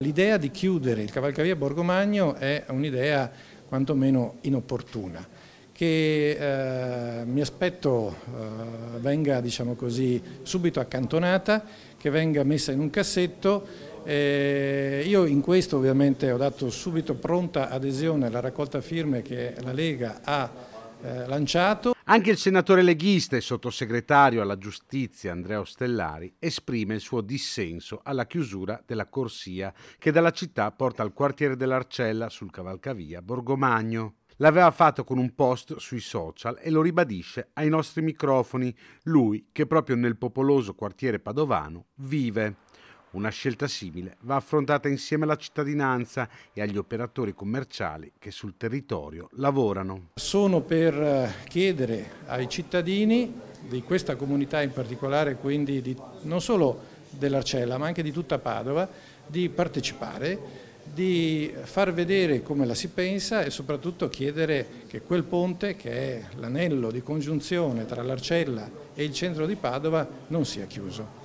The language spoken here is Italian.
L'idea di chiudere il Cavalcavia Borgomagno è un'idea quantomeno inopportuna, che eh, mi aspetto eh, venga diciamo così, subito accantonata, che venga messa in un cassetto. Eh, io in questo ovviamente ho dato subito pronta adesione alla raccolta firme che la Lega ha eh, lanciato. Anche il senatore leghista e sottosegretario alla giustizia Andrea Stellari esprime il suo dissenso alla chiusura della corsia che dalla città porta al quartiere dell'Arcella sul cavalcavia Borgomagno. L'aveva fatto con un post sui social e lo ribadisce ai nostri microfoni, lui che proprio nel popoloso quartiere padovano vive. Una scelta simile va affrontata insieme alla cittadinanza e agli operatori commerciali che sul territorio lavorano. Sono per eh, chiedere ai cittadini di questa comunità in particolare, quindi di, non solo dell'Arcella ma anche di tutta Padova, di partecipare, di far vedere come la si pensa e soprattutto chiedere che quel ponte, che è l'anello di congiunzione tra l'Arcella e il centro di Padova, non sia chiuso.